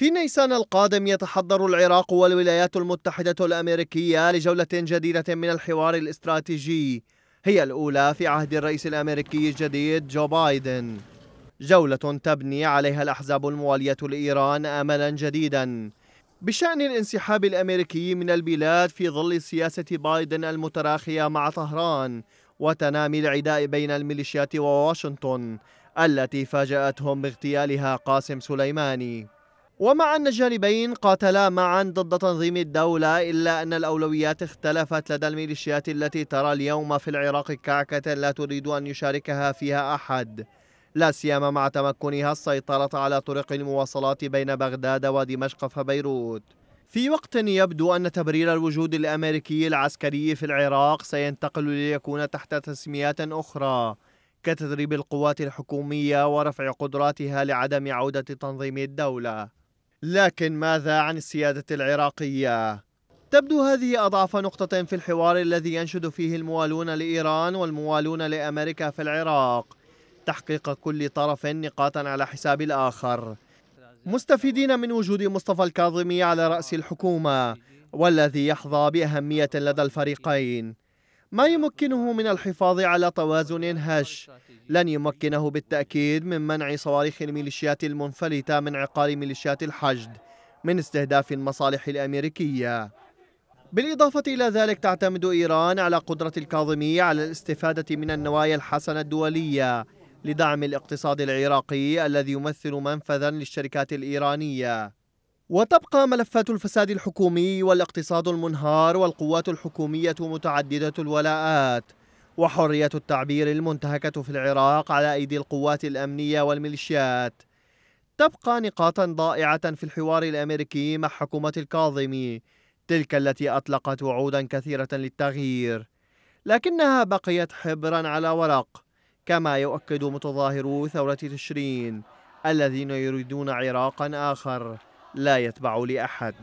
في نيسان القادم يتحضر العراق والولايات المتحدة الأمريكية لجولة جديدة من الحوار الاستراتيجي هي الأولى في عهد الرئيس الأمريكي الجديد جو بايدن جولة تبني عليها الأحزاب الموالية لإيران آملا جديدا بشأن الانسحاب الأمريكي من البلاد في ظل سياسة بايدن المتراخية مع طهران وتنامي العداء بين الميليشيات وواشنطن التي فاجأتهم باغتيالها قاسم سليماني ومع أن الجانبين قاتلا معا ضد تنظيم الدولة إلا أن الأولويات اختلفت لدى الميليشيات التي ترى اليوم في العراق كعكة لا تريد أن يشاركها فيها أحد لا سيما مع تمكنها السيطرة على طرق المواصلات بين بغداد ودمشق فبيروت في وقت يبدو أن تبرير الوجود الأمريكي العسكري في العراق سينتقل ليكون تحت تسميات أخرى كتدريب القوات الحكومية ورفع قدراتها لعدم عودة تنظيم الدولة لكن ماذا عن السيادة العراقية؟ تبدو هذه أضعف نقطة في الحوار الذي ينشد فيه الموالون لإيران والموالون لأمريكا في العراق تحقيق كل طرف نقاطا على حساب الآخر مستفيدين من وجود مصطفى الكاظمي على رأس الحكومة والذي يحظى بأهمية لدى الفريقين ما يمكنه من الحفاظ على توازن هش لن يمكنه بالتأكيد من منع صواريخ الميليشيات المنفلتة من عقال ميليشيات الحشد من استهداف المصالح الأمريكية بالإضافة إلى ذلك تعتمد إيران على قدرة الكاظمية على الاستفادة من النوايا الحسنة الدولية لدعم الاقتصاد العراقي الذي يمثل منفذا للشركات الإيرانية وتبقى ملفات الفساد الحكومي والاقتصاد المنهار والقوات الحكومية متعددة الولاءات وحرية التعبير المنتهكة في العراق على أيدي القوات الأمنية والميليشيات تبقى نقاطا ضائعة في الحوار الأمريكي مع حكومة الكاظمي تلك التي أطلقت وعودا كثيرة للتغيير لكنها بقيت حبرا على ورق كما يؤكد متظاهرو ثورة تشرين الذين يريدون عراقا آخر لا يتبع لأحد